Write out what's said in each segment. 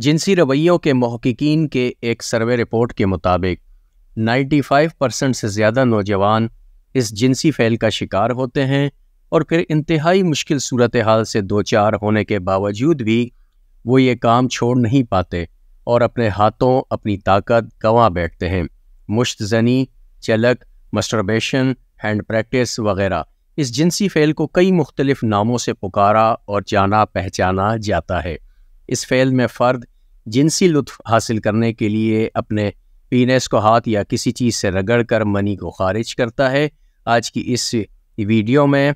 جنسی رویوں کے محققین کے ایک سروے رپورٹ کے مطابق نائنٹی فائیو پرسنٹ سے زیادہ نوجوان اس جنسی فعل کا شکار ہوتے ہیں اور پھر انتہائی مشکل صورتحال سے دو چار ہونے کے باوجود بھی وہ یہ کام چھوڑ نہیں پاتے اور اپنے ہاتھوں اپنی طاقت گنوا بیٹھتے ہیں مشت زنی چلک مسٹربیشن ہینڈ پریکٹس وغیرہ اس جنسی فعل کو کئی مختلف ناموں سے پکارا اور جانا پہچانا جاتا ہے اس فعل میں فرد جنسی لطف حاصل کرنے کے لیے اپنے پینس کو ہاتھ یا کسی چیز سے رگڑ کر منی کو خارج کرتا ہے آج کی اس ویڈیو میں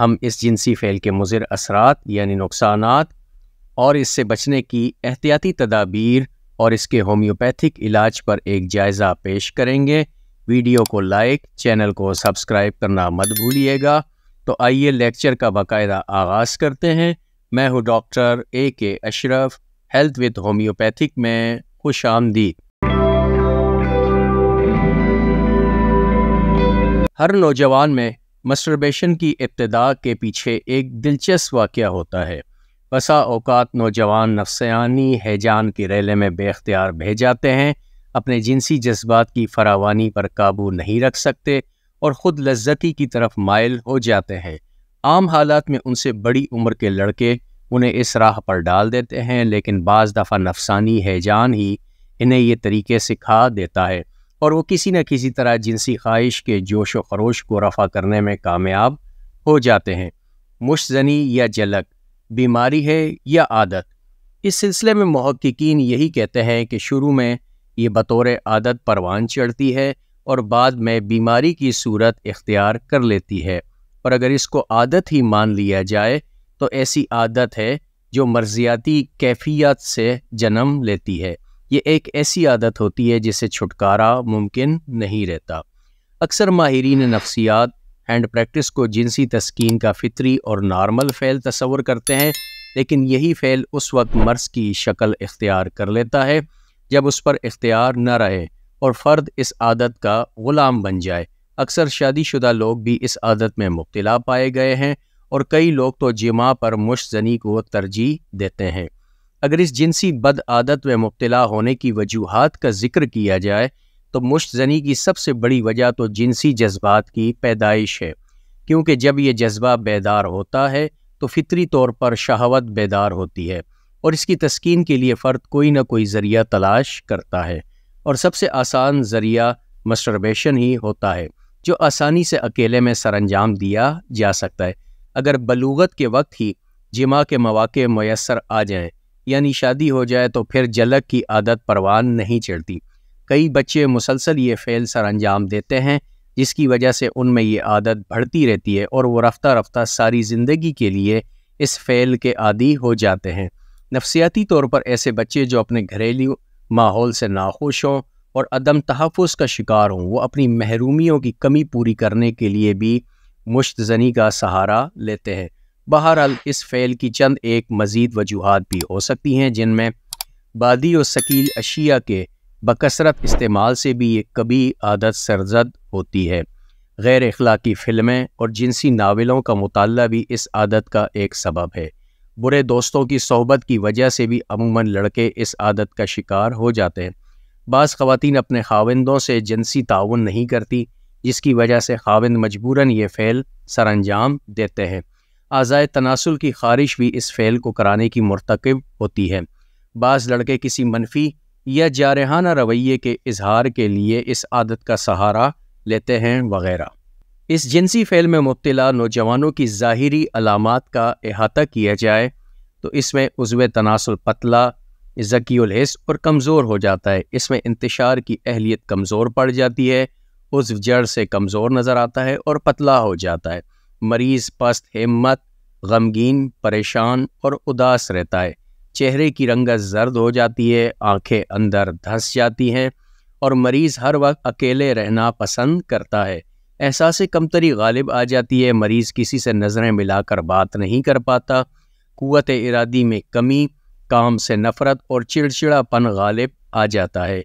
ہم اس جنسی فعل کے مضر اثرات یعنی نقصانات اور اس سے بچنے کی احتیاطی تدابیر اور اس کے ہومیوپیتھک علاج پر ایک جائزہ پیش کریں گے ویڈیو کو لائک چینل کو سبسکرائب کرنا مت بھولیے گا تو آئیے لیکچر کا باقاعدہ آغاز کرتے ہیں میں ہوں ڈاکٹر اے کے اشرف ہیلتھ وتھ ہومیوپیتھک میں خوش آمدید ہر نوجوان میں مسٹربیشن کی ابتدا کے پیچھے ایک دلچسپ واقعہ ہوتا ہے بسا اوقات نوجوان نفسیانی حیجان کے ریلے میں بے اختیار بھی جاتے ہیں اپنے جنسی جذبات کی فراوانی پر قابو نہیں رکھ سکتے اور خود لذتی کی طرف مائل ہو جاتے ہیں عام حالات میں ان سے بڑی عمر کے لڑکے انہیں اس راہ پر ڈال دیتے ہیں لیکن بعض دفعہ نفسانی ہے جان ہی انہیں یہ طریقے سکھا دیتا ہے اور وہ کسی نہ کسی طرح جنسی خواہش کے جوش و خروش کو رفع کرنے میں کامیاب ہو جاتے ہیں مش زنی یا جلک بیماری ہے یا عادت اس سلسلے میں محققین یہی کہتے ہیں کہ شروع میں یہ بطور عادت پروان چڑھتی ہے اور بعد میں بیماری کی صورت اختیار کر لیتی ہے اور اگر اس کو عادت ہی مان لیا جائے تو ایسی عادت ہے جو مرضیاتی کیفیت سے جنم لیتی ہے یہ ایک ایسی عادت ہوتی ہے جسے چھٹکارا ممکن نہیں رہتا اکثر ماہرین نفسیات ہینڈ پریکٹس کو جنسی تسکین کا فطری اور نارمل فعل تصور کرتے ہیں لیکن یہی فعل اس وقت مرض کی شکل اختیار کر لیتا ہے جب اس پر اختیار نہ رہے اور فرد اس عادت کا غلام بن جائے اکثر شادی شدہ لوگ بھی اس عادت میں مبتلا پائے گئے ہیں اور کئی لوگ تو جمع پر مشت زنی کو ترجیح دیتے ہیں اگر اس جنسی بد عادت میں مبتلا ہونے کی وجوہات کا ذکر کیا جائے تو مشت زنی کی سب سے بڑی وجہ تو جنسی جذبات کی پیدائش ہے کیونکہ جب یہ جذبہ بیدار ہوتا ہے تو فطری طور پر شہوت بیدار ہوتی ہے اور اس کی تسکین کے لیے فرد کوئی نہ کوئی ذریعہ تلاش کرتا ہے اور سب سے آسان ذریعہ مسٹربیشن ہی ہوتا ہے جو آسانی سے اکیلے میں سر انجام دیا جا سکتا ہے اگر بلوغت کے وقت ہی جمع کے مواقع میسر آ جائیں یعنی شادی ہو جائے تو پھر جلک کی عادت پروان نہیں چڑھتی کئی بچے مسلسل یہ فعل سر انجام دیتے ہیں جس کی وجہ سے ان میں یہ عادت بڑھتی رہتی ہے اور وہ رفتہ رفتہ ساری زندگی کے لیے اس فعل کے عادی ہو جاتے ہیں نفسیاتی طور پر ایسے بچے جو اپنے گھریلو ماحول سے ناخوش ہوں اور عدم تحفظ کا شکار ہوں وہ اپنی محرومیوں کی کمی پوری کرنے کے لیے بھی مشت زنی کا سہارا لیتے ہیں بہرحال اس فعل کی چند ایک مزید وجوہات بھی ہو سکتی ہیں جن میں بادی و ثقیل اشیاء کے بکثرت استعمال سے بھی یہ کبھی عادت سرزد ہوتی ہے غیر اخلاقی فلمیں اور جنسی ناولوں کا مطالعہ بھی اس عادت کا ایک سبب ہے برے دوستوں کی صحبت کی وجہ سے بھی عموماً لڑکے اس عادت کا شکار ہو جاتے ہیں بعض خواتین اپنے خاوندوں سے جنسی تعاون نہیں کرتی جس کی وجہ سے خاوند مجبوراً یہ فعل سر انجام دیتے ہیں آزائے تناسل کی خارش بھی اس فعل کو کرانے کی مرتکب ہوتی ہے بعض لڑکے کسی منفی یا جارحانہ رویے کے اظہار کے لیے اس عادت کا سہارا لیتے ہیں وغیرہ اس جنسی فعل میں مبتلا نوجوانوں کی ظاہری علامات کا احاطہ کیا جائے تو اس میں عضو تناسل پتلا ذکی الحص اور کمزور ہو جاتا ہے اس میں انتشار کی اہلیت کمزور پڑ جاتی ہے اس جڑ سے کمزور نظر آتا ہے اور پتلا ہو جاتا ہے مریض پست ہمت غمگین پریشان اور اداس رہتا ہے چہرے کی رنگت زرد ہو جاتی ہے آنکھیں اندر دھنس جاتی ہیں اور مریض ہر وقت اکیلے رہنا پسند کرتا ہے احساس کمتری غالب آ جاتی ہے مریض کسی سے نظریں ملا کر بات نہیں کر پاتا قوت ارادی میں کمی کام سے نفرت اور چڑچڑا پن غالب آ جاتا ہے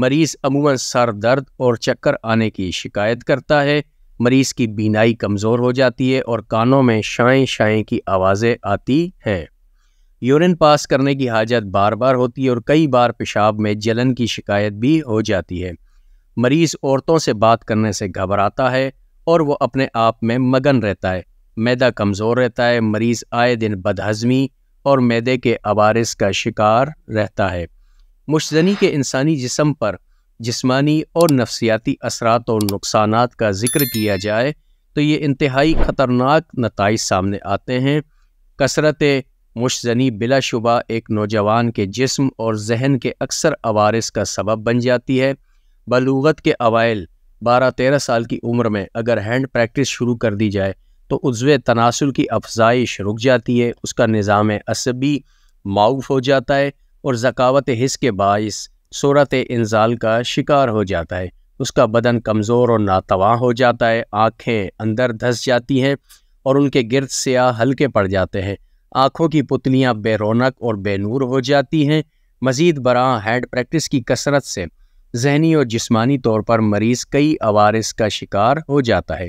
مریض عموماً سر درد اور چکر آنے کی شکایت کرتا ہے مریض کی بینائی کمزور ہو جاتی ہے اور کانوں میں شائیں شائیں کی آوازیں آتی ہے یورین پاس کرنے کی حاجت بار بار ہوتی ہے اور کئی بار پیشاب میں جلن کی شکایت بھی ہو جاتی ہے مریض عورتوں سے بات کرنے سے گھبراتا ہے اور وہ اپنے آپ میں مگن رہتا ہے میدا کمزور رہتا ہے مریض آئے دن بدہضمی اور میدے کے عوارث کا شکار رہتا ہے مشزنی کے انسانی جسم پر جسمانی اور نفسیاتی اثرات اور نقصانات کا ذکر کیا جائے تو یہ انتہائی خطرناک نتائج سامنے آتے ہیں کثرت مشزنی بلا شبہ ایک نوجوان کے جسم اور ذہن کے اکثر عوارث کا سبب بن جاتی ہے بلوغت کے اوائل بارہ تیرہ سال کی عمر میں اگر ہینڈ پریکٹس شروع کر دی جائے تو عضو تناسل کی افزائش رک جاتی ہے اس کا نظام عصبی معاوف ہو جاتا ہے اور ذکاوت حص کے باعث صورت انزال کا شکار ہو جاتا ہے اس کا بدن کمزور اور ناتواں ہو جاتا ہے آنکھیں اندر دھس جاتی ہیں اور ان کے گرد سیاہ ہلکے پڑ جاتے ہیں آنکھوں کی پتلیاں بے رونق اور بے نور ہو جاتی ہیں مزید برآں ہینڈ پریکٹس کی کثرت سے ذہنی اور جسمانی طور پر مریض کئی عوارض کا شکار ہو جاتا ہے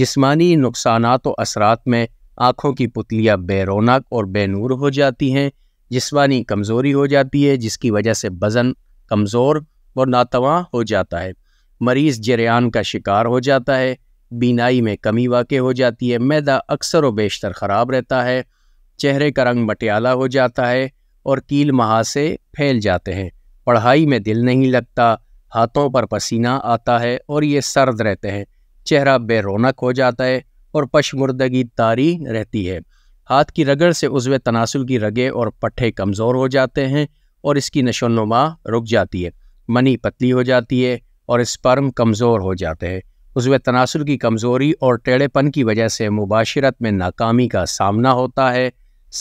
جسمانی نقصانات و اثرات میں آنکھوں کی پتلیاں بے رونق اور بے نور ہو جاتی ہیں جسمانی کمزوری ہو جاتی ہے جس کی وجہ سے وزن کمزور اور ناتواں ہو جاتا ہے مریض جریان کا شکار ہو جاتا ہے بینائی میں کمی واقع ہو جاتی ہے میدا اکثر و بیشتر خراب رہتا ہے چہرے کا رنگ مٹیالہ ہو جاتا ہے اور کیل مہا سے پھیل جاتے ہیں پڑھائی میں دل نہیں لگتا ہاتھوں پر پسینہ آتا ہے اور یہ سرد رہتے ہیں چہرہ بے رونق ہو جاتا ہے اور پشمردگی تاری رہتی ہے ہاتھ کی رگڑ سے عضو تناسل کی رگے اور پٹھے کمزور ہو جاتے ہیں اور اس کی نشو و نما رک جاتی ہے منی پتلی ہو جاتی ہے اور اسپرم کمزور ہو جاتے ہیں عضو تناسل کی کمزوری اور ٹیڑے پن کی وجہ سے مباشرت میں ناکامی کا سامنا ہوتا ہے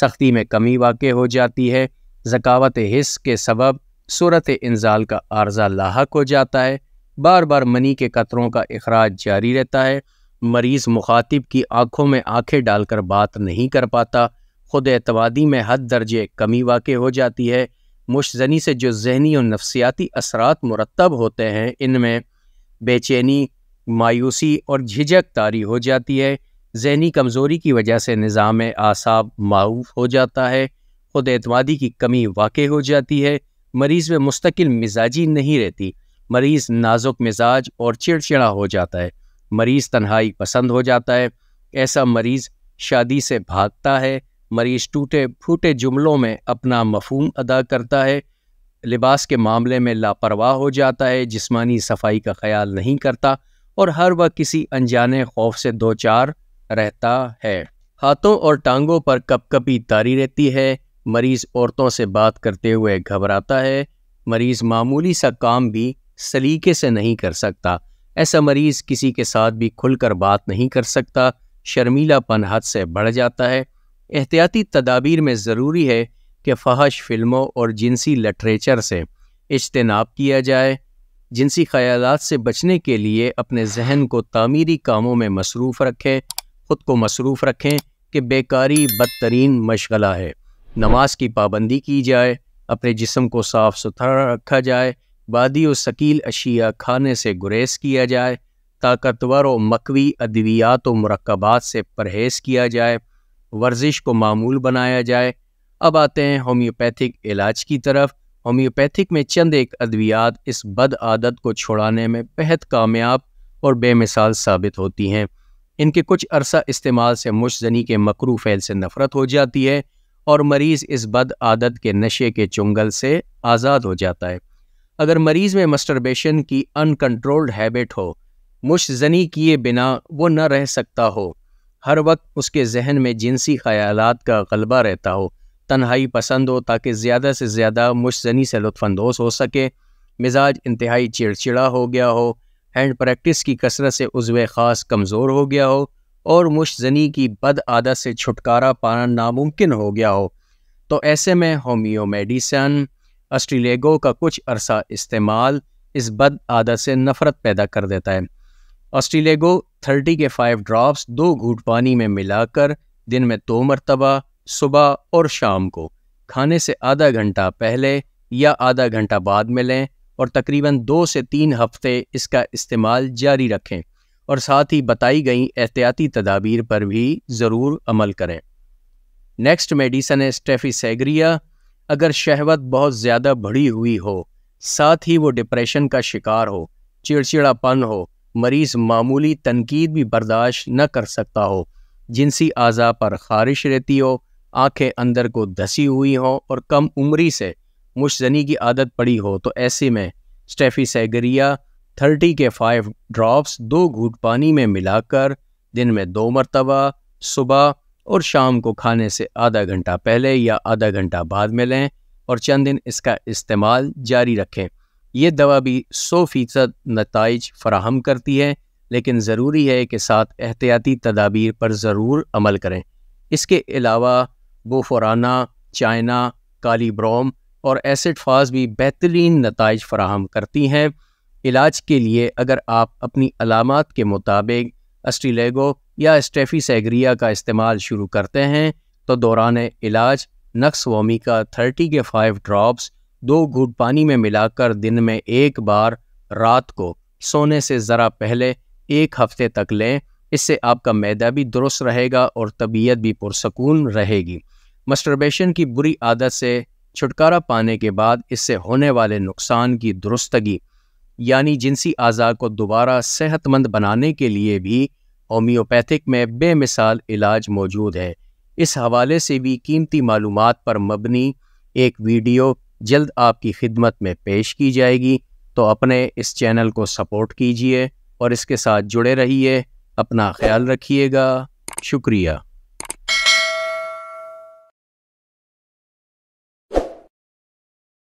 سختی میں کمی واقع ہو جاتی ہے ذکاوت حص کے سبب صورت انزال کا عارضہ لاحق ہو جاتا ہے بار بار منی کے قطروں کا اخراج جاری رہتا ہے مریض مخاطب کی آنکھوں میں آنکھیں ڈال کر بات نہیں کر پاتا خود اعتوادی میں حد درجے کمی واقع ہو جاتی ہے مشزنی سے جو ذہنی اور نفسیاتی اثرات مرتب ہوتے ہیں ان میں بے چینی مایوسی اور جھجک تاری ہو جاتی ہے ذہنی کمزوری کی وجہ سے نظام اعصاب معروف ہو جاتا ہے خود اعتمادی کی کمی واقع ہو جاتی ہے مریض میں مستقل مزاجی نہیں رہتی مریض نازک مزاج اور چڑچڑا ہو جاتا ہے مریض تنہائی پسند ہو جاتا ہے ایسا مریض شادی سے بھاگتا ہے مریض ٹوٹے پھوٹے جملوں میں اپنا مفہوم ادا کرتا ہے لباس کے معاملے میں لاپرواہ ہو جاتا ہے جسمانی صفائی کا خیال نہیں کرتا اور ہر وقت کسی انجانے خوف سے دو چار رہتا ہے ہاتھوں اور ٹانگوں پر کپ کپی تاری رہتی ہے مریض عورتوں سے بات کرتے ہوئے گھبراتا ہے مریض معمولی سا کام بھی سلیقے سے نہیں کر سکتا ایسا مریض کسی کے ساتھ بھی کھل کر بات نہیں کر سکتا شرمیلا پن حد سے بڑھ جاتا ہے احتیاطی تدابیر میں ضروری ہے کہ فحش فلموں اور جنسی لٹریچر سے اجتناب کیا جائے جنسی خیالات سے بچنے کے لیے اپنے ذہن کو تعمیری کاموں میں مصروف رکھیں خود کو مصروف رکھیں کہ بیکاری بدترین مشغلہ ہے نماز کی پابندی کی جائے اپنے جسم کو صاف ستھرا رکھا جائے وادی و سکیل اشیاء کھانے سے گریز کیا جائے طاقتور و مکوی ادویات و مرکبات سے پرہیز کیا جائے ورزش کو معمول بنایا جائے اب آتے ہیں ہومیوپیتھک علاج کی طرف ہومیوپیتھک میں چند ایک ادویات اس بد عادت کو چھڑانے میں بہت کامیاب اور بے مثال ثابت ہوتی ہیں ان کے کچھ عرصہ استعمال سے مش زنی کے مکرو فعل سے نفرت ہو جاتی ہے اور مریض اس بد عادت کے نشے کے چنگل سے آزاد ہو جاتا ہے اگر مریض میں مسٹربیشن کی ان کنٹرولڈ ہیبٹ ہو مش زنی کیے بنا وہ نہ رہ سکتا ہو ہر وقت اس کے ذہن میں جنسی خیالات کا غلبہ رہتا ہو تنہائی پسند ہو تاکہ زیادہ سے زیادہ مش زنی سے لطف اندوز ہو سکے مزاج انتہائی چڑچڑا ہو گیا ہو ہینڈ پریکٹس کی کثرت سے عضو خاص کمزور ہو گیا ہو اور مش زنی کی بد عادت سے چھٹکارا پانا ناممکن ہو گیا ہو تو ایسے میں ہومیو میڈیسن آسٹریلیگو کا کچھ عرصہ استعمال اس بد عادت سے نفرت پیدا کر دیتا ہے آسٹریلیگو تھرٹی کے فائیو ڈراپس دو گھوٹ پانی میں ملا کر دن میں دو مرتبہ صبح اور شام کو کھانے سے آدھا گھنٹہ پہلے یا آدھا گھنٹہ بعد ملیں اور تقریباً دو سے تین ہفتے اس کا استعمال جاری رکھیں اور ساتھ ہی بتائی گئی احتیاطی تدابیر پر بھی ضرور عمل کریں نیکسٹ میڈیسن ہے اگر شہوت بہت زیادہ بڑھی ہوئی ہو ساتھ ہی وہ ڈپریشن کا شکار ہو چڑچڑا پن ہو مریض معمولی تنقید بھی برداشت نہ کر سکتا ہو جنسی اعضا پر خارش رہتی ہو آنکھیں اندر کو دھسی ہوئی ہوں اور کم عمری سے مشزنی کی عادت پڑی ہو تو ایسے میں اسٹیفی سیگریا تھرٹی کے فائیو ڈراپس دو گھوٹ پانی میں ملا کر دن میں دو مرتبہ صبح اور شام کو کھانے سے آدھا گھنٹہ پہلے یا آدھا گھنٹہ بعد میں لیں اور چند دن اس کا استعمال جاری رکھیں یہ دوا بھی سو فیصد نتائج فراہم کرتی ہے لیکن ضروری ہے کہ ساتھ احتیاطی تدابیر پر ضرور عمل کریں اس کے علاوہ بوفورانا چائنا کالی بروم اور ایسڈ فاز بھی بہترین نتائج فراہم کرتی ہیں علاج کے لیے اگر آپ اپنی علامات کے مطابق اسٹریلیگو یا اسٹیفی سیگریا کا استعمال شروع کرتے ہیں تو دوران علاج وومی وومیکا تھرٹی کے فائیو ڈراپس دو گھوٹ پانی میں ملا کر دن میں ایک بار رات کو سونے سے ذرا پہلے ایک ہفتے تک لیں اس سے آپ کا میدہ بھی درست رہے گا اور طبیعت بھی پرسکون رہے گی مسٹربیشن کی بری عادت سے چھٹکارا پانے کے بعد اس سے ہونے والے نقصان کی درستگی یعنی جنسی اعضاء کو دوبارہ صحت مند بنانے کے لیے بھی ہومیوپیتھک میں بے مثال علاج موجود ہے اس حوالے سے بھی قیمتی معلومات پر مبنی ایک ویڈیو جلد آپ کی خدمت میں پیش کی جائے گی تو اپنے اس چینل کو سپورٹ کیجیے اور اس کے ساتھ جڑے رہیے اپنا خیال رکھیے گا شکریہ